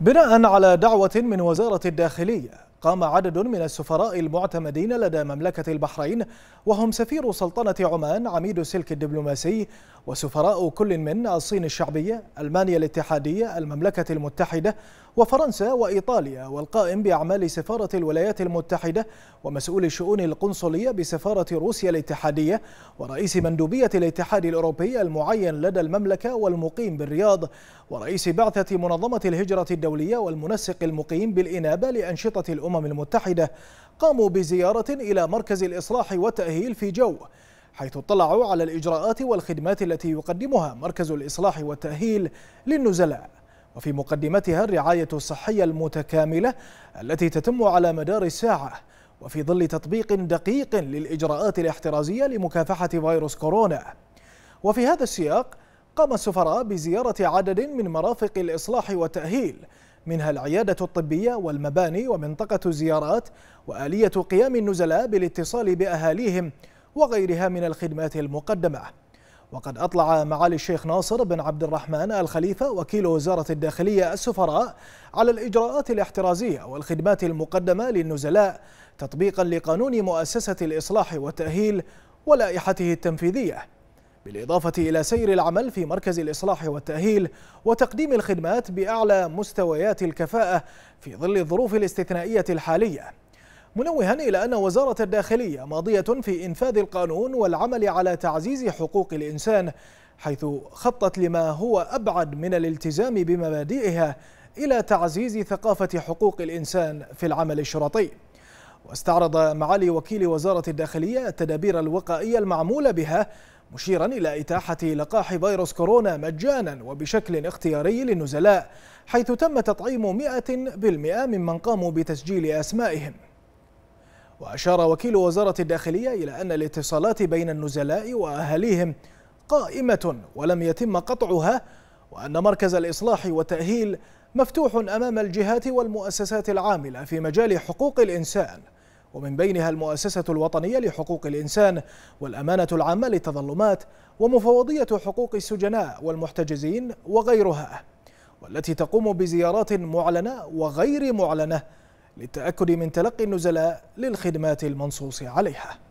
بناء على دعوة من وزارة الداخلية قام عدد من السفراء المعتمدين لدى مملكة البحرين وهم سفير سلطنة عمان عميد السلك الدبلوماسي وسفراء كل من الصين الشعبية ألمانيا الاتحادية المملكة المتحدة وفرنسا وإيطاليا والقائم بأعمال سفارة الولايات المتحدة ومسؤول الشؤون القنصلية بسفارة روسيا الاتحادية ورئيس مندوبية الاتحاد الأوروبي المعين لدى المملكة والمقيم بالرياض ورئيس بعثة منظمة الهجرة الدولية والمنسق المقيم بالإنابة لأنشطة الأمم الأمم المتحدة قاموا بزيارة إلى مركز الإصلاح والتأهيل في جو حيث اطلعوا على الإجراءات والخدمات التي يقدمها مركز الإصلاح والتأهيل للنزلاء وفي مقدمتها الرعاية الصحية المتكاملة التي تتم على مدار الساعة وفي ظل تطبيق دقيق للإجراءات الاحترازية لمكافحة فيروس كورونا وفي هذا السياق قام السفراء بزيارة عدد من مرافق الإصلاح والتأهيل منها العيادة الطبية والمباني ومنطقة الزيارات وآلية قيام النزلاء بالاتصال بأهاليهم وغيرها من الخدمات المقدمة وقد أطلع معالي الشيخ ناصر بن عبد الرحمن الخليفة وكيل وزارة الداخلية السفراء على الإجراءات الاحترازية والخدمات المقدمة للنزلاء تطبيقا لقانون مؤسسة الإصلاح والتأهيل ولائحته التنفيذية بالإضافة إلى سير العمل في مركز الإصلاح والتأهيل وتقديم الخدمات بأعلى مستويات الكفاءة في ظل الظروف الاستثنائية الحالية منوها إلى أن وزارة الداخلية ماضية في إنفاذ القانون والعمل على تعزيز حقوق الإنسان حيث خطت لما هو أبعد من الالتزام بمبادئها إلى تعزيز ثقافة حقوق الإنسان في العمل الشرطي واستعرض معالي وكيل وزارة الداخلية التدابير الوقائية المعمولة بها مشيرا إلى إتاحة لقاح فيروس كورونا مجانا وبشكل اختياري للنزلاء حيث تم تطعيم 100% ممن قاموا بتسجيل أسمائهم وأشار وكيل وزارة الداخلية إلى أن الاتصالات بين النزلاء وأهاليهم قائمة ولم يتم قطعها وأن مركز الإصلاح والتأهيل مفتوح أمام الجهات والمؤسسات العاملة في مجال حقوق الإنسان ومن بينها المؤسسة الوطنية لحقوق الإنسان والأمانة العامة للتظلمات ومفوضية حقوق السجناء والمحتجزين وغيرها والتي تقوم بزيارات معلنة وغير معلنة للتأكد من تلقي النزلاء للخدمات المنصوص عليها